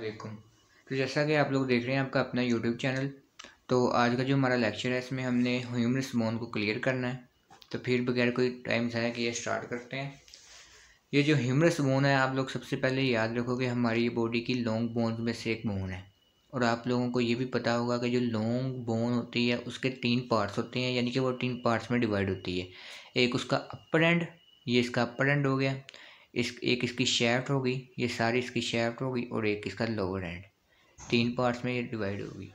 असलकुम तो जैसा कि आप लोग देख रहे हैं आपका अपना यूट्यूब चैनल तो आज का जो हमारा लेक्चर है इसमें हमने ह्यूमन स्मोन को क्लियर करना है तो फिर बगैर कोई टाइम ज़ाया किए स्टार्ट करते हैं ये जो ह्यूमरस बोन है आप लोग सबसे पहले याद रखो कि हमारी बॉडी की लॉन्ग बोन में से एक बोन है और आप लोगों को ये भी पता होगा कि जो लॉन्ग बोन होती है उसके तीन पार्ट्स होते हैं यानी कि वो तीन पार्ट्स में डिवाइड होती है एक उसका अपर एंड ये इसका अपर एंड हो गया इस एक इसकी शेफ्ट होगी ये सारी इसकी शेफ्ट होगी और एक इसका लोअर एंड तीन पार्ट्स में ये डिवाइड होगी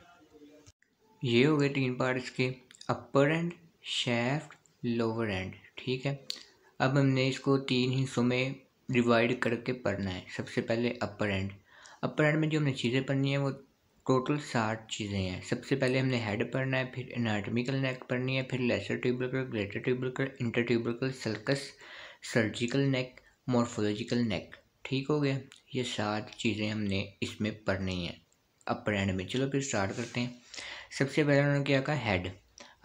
ये हो गए तीन पार्ट इसके upper end shaft lower end ठीक है अब हमने इसको तीन हिस्सों में डिवाइड करके पढ़ना है सबसे पहले अपर एंड अपर एंड में जो हमने चीज़ें पढ़नी है वो टोटल साठ चीज़ें हैं सबसे पहले हमने हेड पढ़ना है फिर एनाटमिकल नेक पढ़नी है फिर lesser tubercle greater tubercle inter tubercle sulcus surgical neck morphological neck ठीक हो गया ये सात चीज़ें हमने इसमें पढ़नी है अपर एंड में चलो फिर स्टार्ट करते हैं सबसे पहले उन्होंने क्या कहा हेड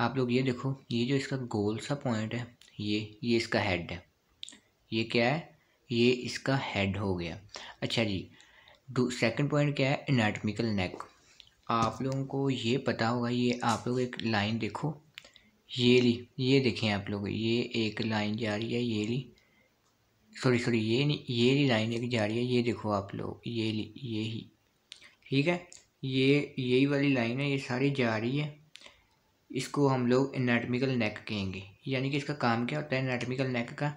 आप लोग ये देखो ये जो इसका गोल सा पॉइंट है ये ये इसका हेड है ये क्या है ये इसका हेड हो गया अच्छा जी सेकंड पॉइंट क्या है एनाटमिकल नेक आप लोगों को ये पता होगा ये आप लोग एक लाइन देखो ये ली ये देखें आप लोग ये एक लाइन जा रही है ये ली सॉरी सॉरी ये नहीं ये नहीं लाइन एक जा रही है ये देखो आप लोग ये ये ही ठीक है ये यही वाली लाइन है ये सारी जा रही है इसको हम लोग एनाटमिकल नेक कहेंगे यानी कि इसका काम क्या होता है एनाटमिकल नेक का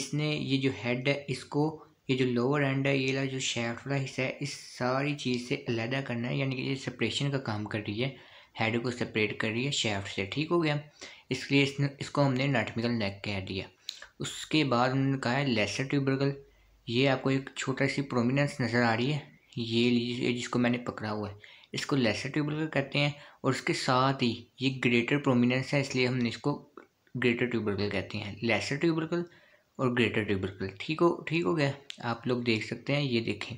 इसने ये जो हेड है इसको ये जो लोअर एंड है ये ला जो शेफ्ट वाला हिस्सा है इस सारी चीज़ से अलहदा करना है यानी कि ये सेपरेशन का काम कर रही है हेड को सेपरेट कर रही है शेफ से ठीक हो गया इसलिए इसने इसको हमने एनाटमिकल नेक कह दिया उसके बाद उन्होंने कहा है लेसर ट्यूबर्गल ये आपको एक छोटा सी प्रोमिनेंस नज़र आ रही है ये लीजिए जिसको मैंने पकड़ा हुआ है इसको लेसर ट्यूबर्गल कहते हैं और उसके साथ ही ये ग्रेटर प्रोमिनेंस है इसलिए हमने इसको ग्रेटर ट्यूबर्गल कहते हैं लेसर ट्यूबर्गल और ग्रेटर ट्यूबरकल ठीक हो ठीक हो गया आप लोग देख सकते हैं ये देखें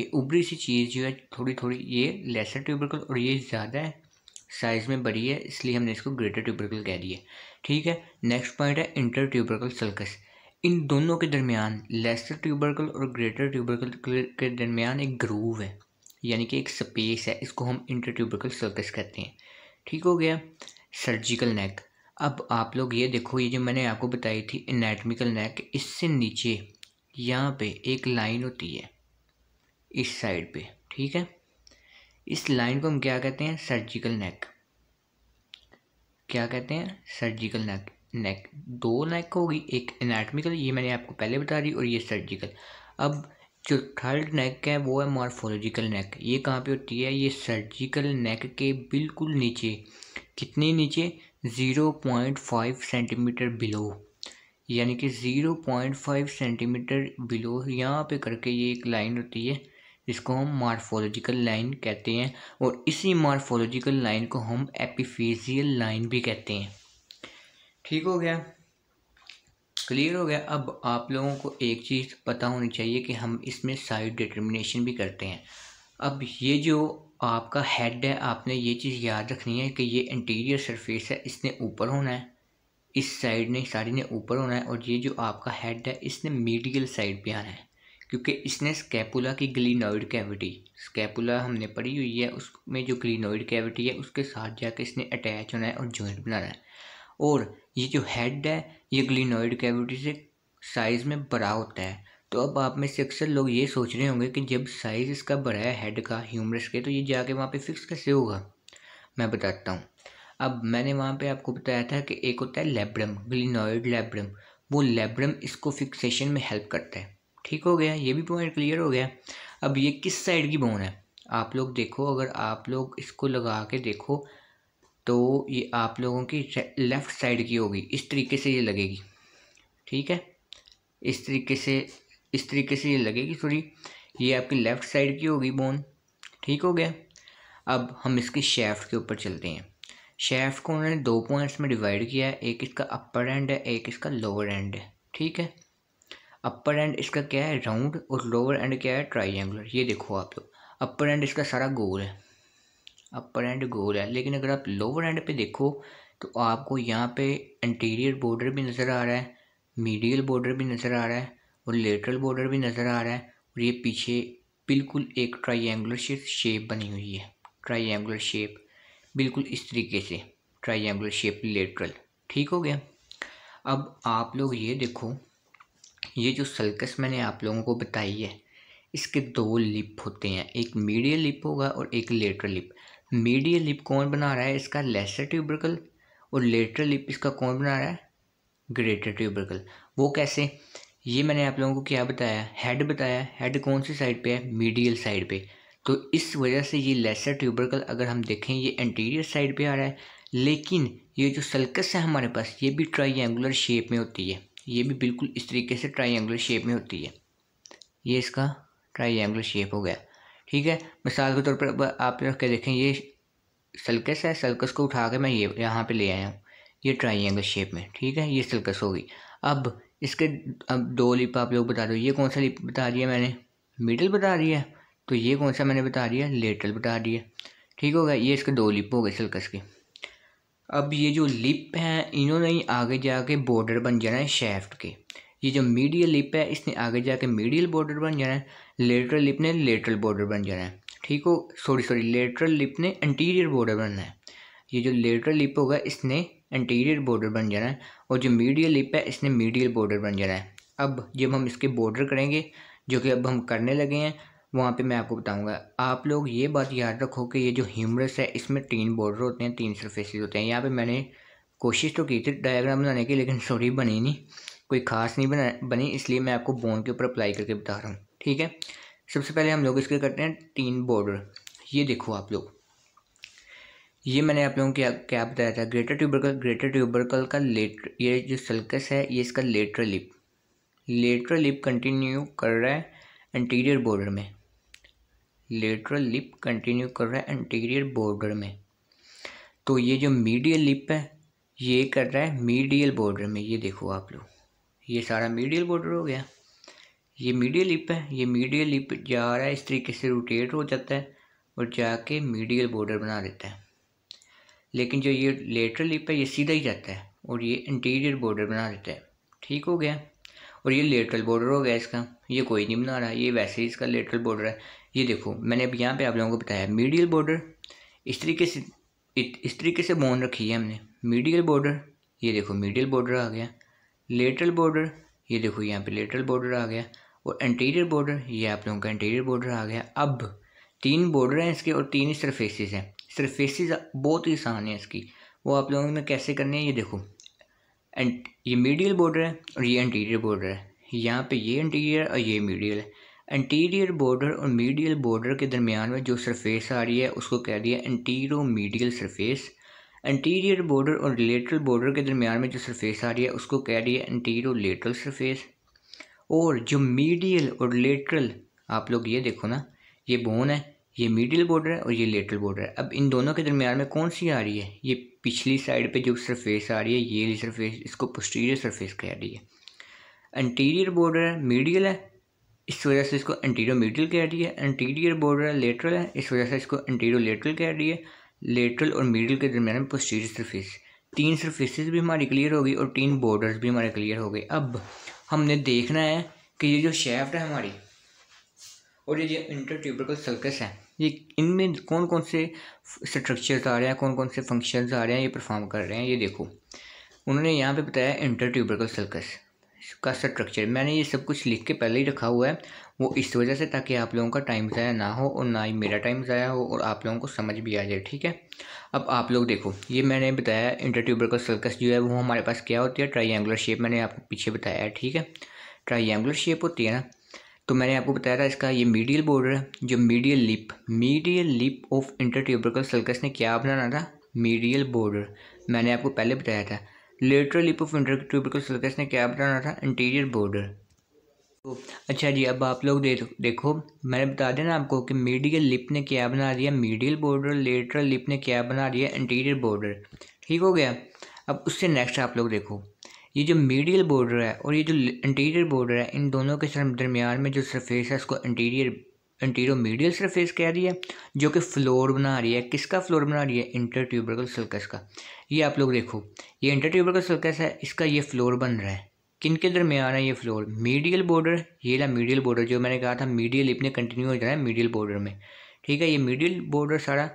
ये उभरी सी चीज़ जो है थोड़ी थोड़ी ये लेसर ट्यूबरकल और ये ज़्यादा है साइज़ में बड़ी है इसलिए हमने इसको ग्रेटर ट्यूबरकल कह दिया ठीक है नेक्स्ट पॉइंट है इंटर ट्यूबरकल सल्कस इन दोनों के दरमियान लेसर ट्यूबरकल और ग्रेटर ट्यूबरकल के दरमियान एक ग्रूव है यानी कि एक स्पेस है इसको हम इंटर ट्यूबरकल सर्कस कहते हैं ठीक हो गया सर्जिकल नेक अब आप लोग ये देखो ये जो मैंने आपको बताई थी इनेटमिकल नेक इससे नीचे यहाँ पे एक लाइन होती है इस साइड पे ठीक है इस लाइन को हम क्या कहते हैं सर्जिकल नेक क्या कहते हैं सर्जिकल नेक नेक दो नेक होगी एक एनाटमिकल ये मैंने आपको पहले बता दी और ये सर्जिकल अब जो थर्ड नेक है वो है मॉर्फोलॉजिकल नेक ये कहाँ पे होती है ये सर्जिकल नेक के बिल्कुल नीचे कितने नीचे zero point five centimetre below यानी कि zero point five centimetre below यहाँ पे करके ये एक लाइन होती है इसको हम मार्फोलॉजिकल लाइन कहते हैं और इसी मार्फोलॉजिकल लाइन को हम एपिफिजियल लाइन भी कहते हैं ठीक हो गया क्लियर हो गया अब आप लोगों को एक चीज़ पता होनी चाहिए कि हम इसमें साइड डिटर्मिनेशन भी करते हैं अब ये जो आपका हेड है आपने ये चीज़ याद रखनी है कि ये इंटीरियर सरफेस है इसने ऊपर होना है इस साइड ने साड़ी ने ऊपर होना है और ये जो आपका हेड है इसने मीडियल साइड पे आना है क्योंकि इसने स्कैपुला की ग्लिनोइड कैविटी स्कैपुला हमने पढ़ी हुई है उसमें जो ग्लिनोइड कैविटी है उसके साथ जाके इसने अटैच होना है और जॉइंट बनाना है और ये जो हेड है ये ग्लिनोइड कैविटी से साइज़ में बड़ा होता है तो अब आप में से अक्सर लोग ये सोच रहे होंगे कि जब साइज़ इसका बड़ा है हेड का ह्यूमरस के तो ये जाके वहाँ पर फिक्स कैसे होगा मैं बताता हूँ अब मैंने वहाँ पर आपको बताया था कि एक होता है लेब्रम ग्लिनोइड लेब्रम वो लेब्रम इसको फिक्सेशन में हेल्प करता है ठीक हो गया ये भी पॉइंट क्लियर हो गया अब ये किस साइड की बोन है आप लोग देखो अगर आप लोग इसको लगा के देखो तो ये आप लोगों की लेफ़्ट साइड की होगी इस तरीके से ये लगेगी ठीक है इस तरीके से इस तरीके से ये लगेगी सॉरी ये आपकी लेफ़्ट साइड की होगी बोन ठीक हो गया अब हम इसके शेफ्ट के ऊपर चलते हैं शेफ्ट को उन्होंने दो पॉइंट्स में डिवाइड किया है एक इसका अपर एंड है एक इसका लोअर एंड है ठीक है अपर एंड इसका क्या है राउंड और लोअर एंड क्या है ट्राइंगुलर ये देखो आप लोग अपर एंड इसका सारा गोल है अपर एंड गोल है लेकिन अगर आप लोअर एंड पे देखो तो आपको यहाँ पे इंटीरियर बॉर्डर भी नज़र आ रहा है मीडियल बॉर्डर भी नज़र आ रहा है और लेटरल बॉर्डर भी नज़र आ रहा है और ये पीछे बिल्कुल एक ट्राइंगुलर शेप बनी हुई है ट्राइंगुलर शेप बिल्कुल इस तरीके से ट्राइंगुलर शेप लेटरल ठीक हो गया अब आप लोग ये देखो ये जो सल्कस मैंने आप लोगों को बताई है इसके दो लिप होते हैं एक मीडियल लिप होगा और एक लेटर लिप मीडियल लिप कौन बना रहा है इसका लेसर ट्यूबरकल और लेटर लिप इसका कौन बना रहा है ग्रेटर ट्यूबरकल वो कैसे ये मैंने आप लोगों को क्या बताया हेड बताया हेड कौन सी साइड पे है मीडियल साइड पे तो इस वजह से ये लेसर ट्यूबरकल अगर हम देखें ये इंटीरियर साइड पे आ रहा है लेकिन ये जो सल्कस है हमारे पास ये भी ट्राइंगुलर शेप में होती है ये भी बिल्कुल इस तरीके से ट्राइंगुलर शेप में होती है ये इसका ट्राइंगुलर शेप हो गया ठीक है मिसाल के तौर पर आप रख के देखें ये सल्कस है सल्कस को उठा के मैं ये यहाँ पे ले आया हूँ ये ट्राइंगल शेप में ठीक है ये सल्कस होगी अब इसके अब दो लिप आप लोग बता दो ये कौन सा लिप बता दिया मैंने मिडल बता दिया तो ये कौन सा मैंने बता दिया लेटल बता दिया ठीक हो गया ये इसके दो लिप हो गए सल्कस के अब ये जो लिप हैं इन्होंने ही आगे जाके बॉर्डर बन जाना है शेफ्ट के ये जो मीडियल लिप है इसने आगे जाके मीडियल बॉर्डर बन जाना है लेटरल लिप ने लेटरल बॉर्डर बन जाना है ठीक हो सॉरी सॉरी लेटरल लिप ने इंटीरियर बॉर्डर बनना है ये जो लेटरल लिप होगा इसने इंटीरियर बॉर्डर बन जाना है और जो मीडियल लिप है इसने मीडियल बॉर्डर बन जाना है अब जब हम इसके बॉर्डर करेंगे जो कि अब हम करने लगे हैं वहाँ पे मैं आपको बताऊँगा आप लोग ये बात याद रखो कि ये जो ह्यूमरस है इसमें तीन बॉर्डर होते हैं तीन सरफेसेस होते हैं यहाँ पे मैंने कोशिश तो की थी डायग्राम बनाने की लेकिन सॉरी बनी नहीं कोई ख़ास नहीं बना बनी इसलिए मैं आपको बोन के ऊपर अप्लाई करके बता रहा हूँ ठीक है सबसे पहले हम लोग इसके करते हैं तीन बॉर्डर ये देखो आप लोग ये मैंने आप लोगों को क्या क्या बताया था ग्रेटर ट्यूबरकल ग्रेटर ट्यूबरकल का लेट ये जो सल्कस है ये इसका lateral lip lateral lip continue कर रहा है एंटीरियर बॉर्डर में लेटरल लिप कंटिन्यू कर रहा है एंटीरियर बॉर्डर में तो ये जो मीडियल लिप है ये कर रहा है मीडियल बॉर्डर में ये देखो आप लोग ये सारा मीडियल बॉर्डर हो गया ये मीडियल लिप है ये मीडियल लिप जा रहा है इस तरीके से रोटेट हो जाता है और जाके मीडियल बॉर्डर बना देता है लेकिन जो ये लेटरल लिप है ये सीधा ही जाता है और ये इंटीरियर बॉर्डर बना देता है ठीक हो गया और ये लेटरल बॉर्डर हो गया इसका ये कोई नहीं बना रहा ये वैसे ही इसका लेटरल बॉर्डर है ये देखो मैंने अब यहाँ पे आप लोगों को बताया मीडियल बॉर्डर इस तरीके से इस तरीके से बोन रखी है हमने मीडियल बॉर्डर ये देखो मीडियल बॉर्डर आ गया लेटरल बॉर्डर ये देखो यहाँ पे लेटरल बॉर्डर आ गया और इंटीरियर बॉर्डर ये आप लोगों का इंटीरियर बॉर्डर आ गया अब तीन बॉर्डर हैं इसके और तीन ही सरफेसिस हैं सरफेसिस बहुत ही आसान है इसकी वो आप लोगों ने कैसे करने हैं ये देखो एंड ये मीडियल बॉर्डर है और ये इंटीरियर बॉर्डर है यहाँ पे ये इंटीरियर और ये मीडियल है इंटीरियर बॉर्डर और मीडियल बॉर्डर के दरमियान में जो सरफेस आ रही है उसको कह दिया antero medial surface anterior border और लेटरल बॉर्डर के दरमियान में जो सरफेस आ रही है उसको कह दिया इंटीरो लेटरल सरफेस और जो मीडियल और लेटरल आप लोग ये देखो ना ये बोन है ये मिडिल बॉर्डर है और ये लेटरल बॉर्डर है अब इन दोनों के दरमियान में कौन सी आ रही है ये पिछली साइड पे जो सरफेस आ रही है ये सरफेस इसको पोस्टीरियर सरफेस कह रही है एंटीरियर बॉर्डर है मीडियल है इस वजह से इसको एंटीरियो मीडियल कह रही है एंटीरियर बॉर्डर लेटरल है इस वजह से इसको एंटीरियो लेटरल कह रही है लेटरल और मीडियल के दरमियान में पोस्टीरियर सरफेस तीन सरफेसिस भी हमारी क्लियर हो गई और तीन बॉर्डर्स भी हमारे क्लियर हो गए अब हमने देखना है कि ये जो शेफ्ट है हमारी और ये जो इंटर ट्यूबरकल सर्कस है ये इनमें कौन कौन से स्ट्रक्चर्स आ रहे हैं कौन कौन से फंक्शंस आ रहे हैं ये परफॉर्म कर रहे हैं ये देखो उन्होंने यहाँ पे बताया इंटर ट्यूबरकल सल्कस का स्ट्रक्चर मैंने ये सब कुछ लिख के पहले ही रखा हुआ है वो इस वजह से ताकि आप लोगों का टाइम ज़ाया ना हो और ना ही मेरा टाइम ज़ाया हो और आप लोगों को समझ भी आ जाए ठीक है अब आप लोग देखो ये मैंने बताया इंटरट्यूबर का सर्कस जो है वो हमारे पास क्या होती है ट्राइंगर शेप मैंने आपको पीछे बताया है ठीक है ट्राइंगर शेप होती है ना तो मैंने आपको बताया था इसका ये मीडियल बॉर्डर है जो medial lip medial lip of inter tubercle sulcus ने क्या बनाना था मीडियल बॉर्डर मैंने आपको पहले बताया था lateral lip of inter tubercle sulcus ने क्या बनाना था इंटीरियर बॉर्डर तो अच्छा जी अब आप लोग देखो देखो मैंने बता दिया ना आपको कि मीडियल लिप ने क्या बना दिया मीडियल बॉर्डर लेटरल लिप ने क्या बना दिया इंटीरियर बॉर्डर ठीक हो गया अब उससे नेक्स्ट आप लोग देखो ये जो मीडियल बॉर्डर है और ये जो इंटीरियर बॉर्डर है इन दोनों के दरमियान में जो सरफेस है उसको इंटीरियर इंटीरियर मीडियल सरफेस कह रही है जो कि फ्लोर बना रही है किसका फ्लोर बना रही है इंटर ट्यूबरकल सर्कस का ये आप लोग देखो ये इंटर ट्यूबरकल सर्कस है इसका ये फ्लोर बन रहा है किन के दरमियान है ये फ्लोर मीडियल बॉर्डर ये ला मीडियल बॉर्डर जो मैंने कहा था मीडियल लिप ने कंटिन्यू हो जा रहा है मीडियल बॉर्डर में ठीक है ये मीडियल बॉर्डर सारा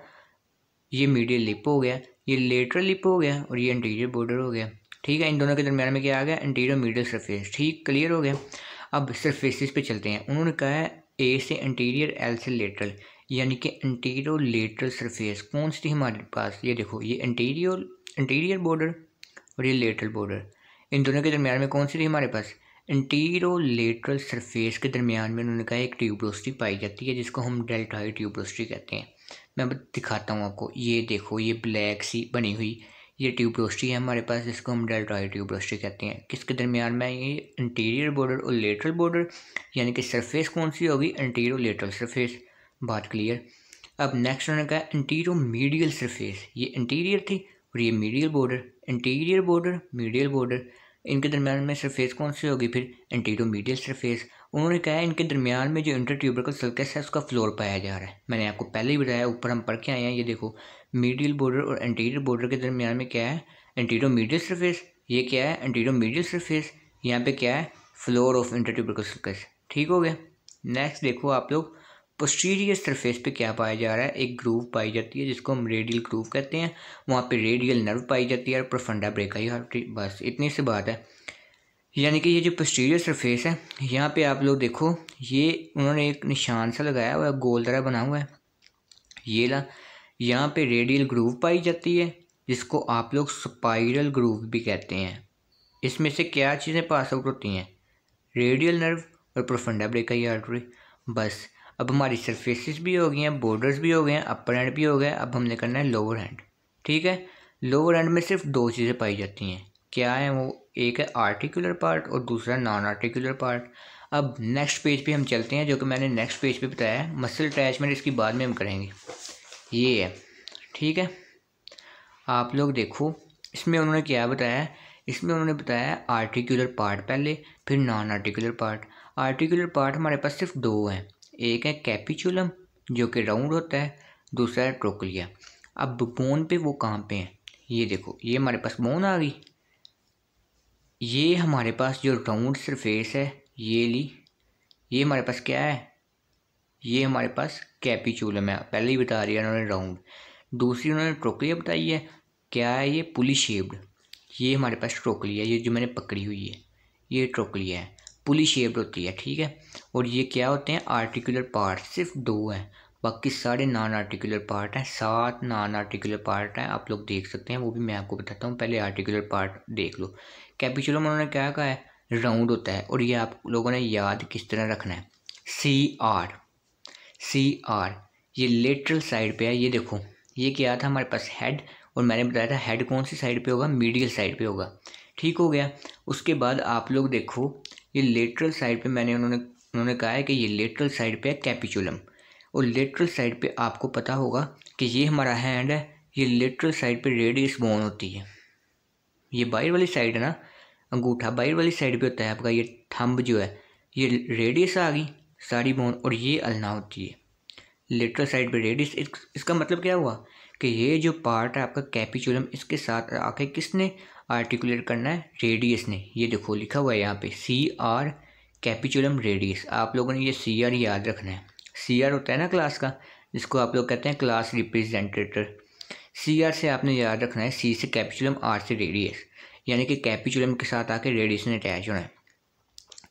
ये मीडियल लिप हो गया ये लेटरल लिप हो गया और ये इंटीरियर बॉर्डर हो गया ठीक है इन दोनों के दरमियान में क्या आ गया इंटीरियर मीडियल सरफेस ठीक क्लियर हो गया अब सरफेसिस पे चलते हैं उन्होंने कहा है ए से इंटीरियर एल से लेटरल यानी कि इंटीरियो लेटरल सरफेस कौन सी थी हमारे पास ये देखो ये इंटीरियर इंटीरियर बॉर्डर और ये लेटरल बॉर्डर इन दोनों के दरमियान में कौन सी थी हमारे पास इंटीरियो लेटरल सरफेस के दरमियान में उन्होंने कहा एक ट्यूबलोस्टी पाई जाती है जिसको हम डेल्टाई ट्यूबलोस्टी कहते हैं मैं दिखाता हूँ आपको ये देखो ये ब्लैक सी बनी हुई ये ट्यूब रोस्टी है हमारे पास जिसको हम डेल्ट्रॉय ट्यूब रोस्टी कहते हैं किसके दरमियान में ये इंटीरियर बॉर्डर और लेटरल बॉर्डर यानी कि सरफेस कौन सी होगी इंटीरियर लेटरल सरफेस बात क्लियर अब नेक्स्ट उन्होंने कहा इंटीरियो मीडियल सरफेस ये इंटीरियर थी और ये medial border anterior border medial border इनके दरमियान में सरफेस कौन सी होगी फिर इंटीरियो मीडियल सरफेस उन्होंने कहा इनके दरमियान में जो इंटर ट्यूबरकल सर्कस है उसका फ्लोर पाया जा रहा है मैंने आपको पहले ही बताया ऊपर हम पढ़ के आए हैं ये देखो मीडियल बॉर्डर और एंटीरियर बॉर्डर के दरमियान में क्या है मीडियल सरफेस ये क्या है एंटीरो मीडियल सरफेस यहाँ पे क्या है फ्लोर ऑफ इंटरट्यूबरकल सर्कस ठीक हो गया नेक्स्ट देखो आप लोग पोस्टीरियर सरफेस पे क्या पाया जा रहा है एक ग्रूव पाई जाती है जिसको हम रेडियल ग्रूव कहते हैं वहाँ पे रेडियल नर्व पाई जाती है और प्रफंडा ब्रेका ही बस इतनी सी बात है यानी कि ये जो पोस्टीरियर सरफेस है यहाँ पे आप लोग देखो ये उन्होंने एक निशान सा लगाया हुआ है गोल तरह बना हुआ है ये ला यहाँ पे रेडियल ग्रूव पाई जाती है जिसको आप लोग स्पाइरल ग्रूव भी कहते हैं इसमें से क्या चीज़ें पास आउट होती हैं रेडियल नर्व और प्रोफंडा ब्रेकाई आर्टरी बस अब हमारी सरफेसिस भी हो गई हैं बॉर्डर्स भी हो गए हैं अपर हैंड भी हो गए अब हमने करना है लोअर हैंड ठीक है लोअर हैंड में सिर्फ दो चीज़ें पाई जाती हैं क्या है वो एक है आर्टिकुलर पार्ट और दूसरा नॉन आर्टिकुलर पार्ट अब नेक्स्ट पेज पे हम चलते हैं जो कि मैंने नेक्स्ट पेज पे बताया है मसल अटैचमेंट इसकी बाद में हम करेंगे ये है ठीक है आप लोग देखो इसमें उन्होंने क्या बताया इसमें उन्होंने बताया आर्टिकुलर पार्ट पहले फिर non articular part articular part हमारे पास सिर्फ दो हैं एक है कैपिचुलम जो कि राउंड होता है दूसरा है ट्रोकलिया अब बोन पे वो कहाँ पे हैं ये देखो ये हमारे पास बोन आ गई ये हमारे पास जो राउंड सरफेस है ये ली ये हमारे पास क्या है ये हमारे पास कैपीचूलम है पहले ही बता रही है उन्होंने राउंड दूसरी उन्होंने ट्रोकलिया बताई है क्या है ये पुली शेप्ड ये हमारे पास ट्रोकलिया ये जो मैंने पकड़ी हुई है ये ट्रोकलिया है पुली शेप्ड होती है ठीक है और ये क्या होते हैं आर्टिकुलर पार्ट सिर्फ दो हैं बाकी सारे नॉन आर्टिकुलर पार्ट हैं सात नॉन आर्टिकुलर पार्ट हैं आप लोग देख सकते हैं वो भी मैं आपको बताता हूँ पहले आर्टिकुलर पार्ट देख लो कैपिचुलम उन्होंने क्या कहा है राउंड होता है और ये आप लोगों ने याद किस तरह रखना है सी आर सी आर ये लेटरल साइड पे है ये देखो ये क्या था हमारे पास हेड और मैंने बताया था हेड कौन सी साइड पे होगा मीडियल साइड पे होगा ठीक हो गया उसके बाद आप लोग देखो ये लेटरल साइड पे मैंने उन्होंने उन्होंने कहा है कि ये लेटरल साइड पे है कैपिचुलम और लेटरल साइड पे आपको पता होगा कि ये हमारा हैंड है ये लेटरल साइड पे रेडियस बोन होती है ये बाहर वाली साइड है ना अंगूठा बाहर वाली साइड पे होता है आपका ये थम्ब जो है ये रेडियस आ गई सारी बोन और ये अलना होती है लेटरल साइड पे रेडिस इस, इसका मतलब क्या हुआ कि ये जो पार्ट है आपका कैपिचुलम इसके साथ आके किसने आर्टिकुलेट करना है रेडियस ने ये देखो लिखा हुआ है यहाँ पे सी आर कैपिचुलम रेडियस आप लोगों ने ये सी आर याद रखना है सी आर होता है ना क्लास का जिसको आप लोग कहते हैं क्लास रिप्रेजेंटेटर सी आर से आपने याद रखना है सी से कैपिचुलम आर से रेडियस यानी कि कैपिचुलम के साथ आके रेडियस ने अटैच होना है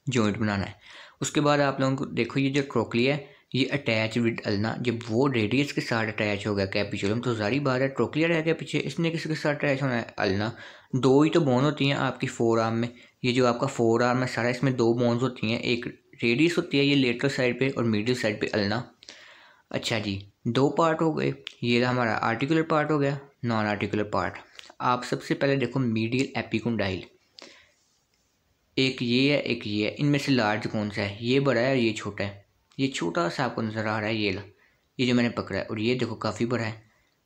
जॉइंट बनाना है उसके बाद आप लोगों को देखो ये जो क्रोकली है ये अटैच विद अलना जब वो रेडियस के साथ अटैच हो गया कैपिचुलम तो सारी बात है ट्रोकलिया रह गया पीछे इसने किसके साथ अटैच होना है अलना दो ही तो बोन होती हैं आपकी फोर आर्म में ये जो आपका फोर आर्म है सारा इसमें दो बोन्स होती हैं एक रेडियस होती है ये लेटर साइड पे और मिडिल साइड पे अलना अच्छा जी दो पार्ट हो गए ये हमारा आर्टिकुलर पार्ट हो गया नॉन आर्टिकुलर पार्ट आप सबसे पहले देखो मीडियल एपिकुंडाइल एक ये है एक ये है इनमें से लार्ज कौन सा है ये बड़ा है और ये छोटा है ये छोटा सा आपको नज़र आ रहा है ये ला ये जो मैंने पकड़ा है और ये देखो काफ़ी बड़ा है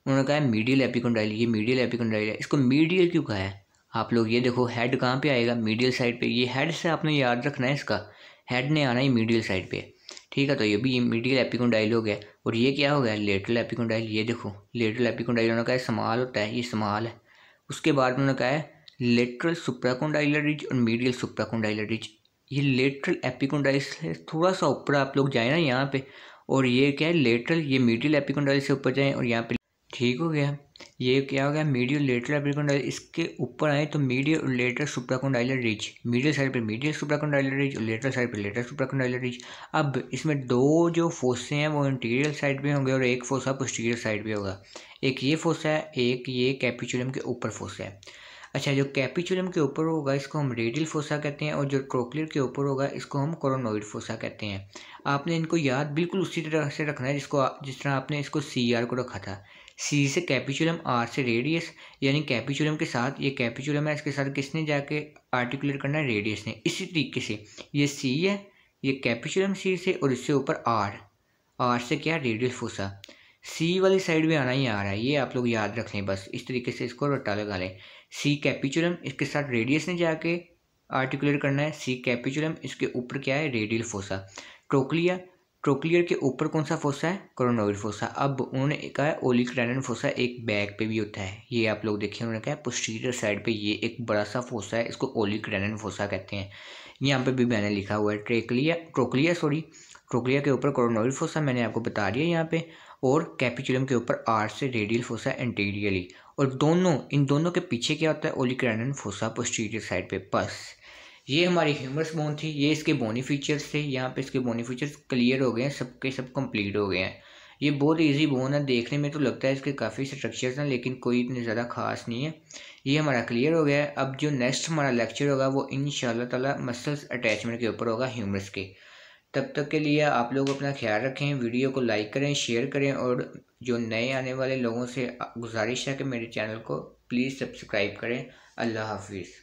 उन्होंने कहा है मीडियल एपिकोंडाइल ये मीडियल एपिकोंडाइल है इसको मीडियल क्यों कहा है आप लोग ये देखो हेड कहाँ पे आएगा मीडियल साइड पे ये हेड से आपने याद रखना है इसका हेड ने आना ही मीडियल साइड पे ठीक है तो ये भी ये मीडियल एपिकोंडाइल हो गया और ये क्या हो गया लेटल एपिकोंडाइल ये देखो लेटल एपिकोंडाइल उन्होंने कहा है समाल होता है ये समाल है उसके बाद उन्होंने कहा है लेटरल सुप्राकोंडाइलर रिज और मीडियल सुप्राकोंडाइलर रिज ये लेटरल एपिकोंडाइल है थोड़ा सा ऊपर आप लोग जाए ना यहाँ पे और ये क्या है लेटरल ये मीडियल एपिकोंडाइल से ऊपर जाएँ और यहाँ पे ठीक हो गया ये क्या हो गया मीडियल लेटरल एपिकोंडाइल इसके ऊपर आए तो मीडियल और lateral supracondylar ridge medial side पर मीडियल सुप्राकोंडाइलर रिज और लेटर साइड पर लेटर सुप्राकोंडाइलर रिज अब इसमें दो जो फोसे हैं वो इंटीरियर साइड पर होंगे और एक फोसा पोस्टीरियर साइड पर होगा एक ये फोसा है एक ये कैपिचुलम के ऊपर फोसा है अच्छा जो कैपिचुलम के ऊपर होगा इसको हम रेडियल फोसा कहते हैं और जो क्रोकलियर के ऊपर होगा इसको हम क्रोनोइड फोसा कहते हैं आपने इनको याद बिल्कुल उसी तरह से रखना है जिसको जिस तरह आपने इसको सी आर को रखा था सी से कैपिचुलम आर से रेडियस यानी कैपिचुलम के साथ ये कैपिचुलम है इसके साथ किसने जाके आर्टिकुलेट करना है रेडियस ने इसी तरीके से ये सी है ये कैपिचुलम सी से और इससे ऊपर आर आर से क्या रेडियल फोसा सी वाली साइड में आना ही आ रहा है ये आप लोग याद रख लें बस इस तरीके से इसको रट्टा लगा लें सी कैपिचुलम इसके साथ रेडियस ने जाके आर्टिकुलेट करना है सी कैपिचुलम इसके ऊपर क्या है रेडियल फोसा ट्रोकलिया ट्रोकलियर के ऊपर कौन सा फोसा है कोरोनोइड फोसा अब उन्होंने कहा है ओलिक्रैनन फोसा एक बैक पे भी होता है ये आप लोग देखिए उन्होंने कहा है पोस्टीरियर साइड पे ये एक बड़ा सा फोसा है इसको ओलिक्रैनन फोसा कहते हैं यहाँ पे भी मैंने लिखा हुआ है ट्रेकलिया ट्रोकलिया सॉरी ट्रोकलिया के ऊपर कोरोनोइड फोसा मैंने आपको बता दिया यहाँ पर और कैपिचुलम के ऊपर आर से रेडियल फोसा एंटीरियरली और दोनों इन दोनों के पीछे क्या होता है ओलिक्रैनन फोसा पोस्टीरियर साइड पे बस ये हमारी ह्यूमरस बोन थी ये इसके बोनी फीचर्स थे यहाँ पे इसके बोनी फीचर्स क्लियर हो गए हैं सब के सब कंप्लीट हो गए हैं ये बहुत इजी बोन है देखने में तो लगता है इसके काफ़ी स्ट्रक्चर्स हैं लेकिन कोई इतने ज़्यादा खास नहीं है ये हमारा क्लियर हो गया है अब जो नेक्स्ट हमारा लेक्चर होगा वो इन ताला मसल्स अटैचमेंट के ऊपर होगा ह्यूमरस के तब तक के लिए आप लोग अपना ख्याल रखें वीडियो को लाइक करें शेयर करें और जो नए आने वाले लोगों से गुजारिश है कि मेरे चैनल को प्लीज़ सब्सक्राइब करें अल्लाह हाफिज़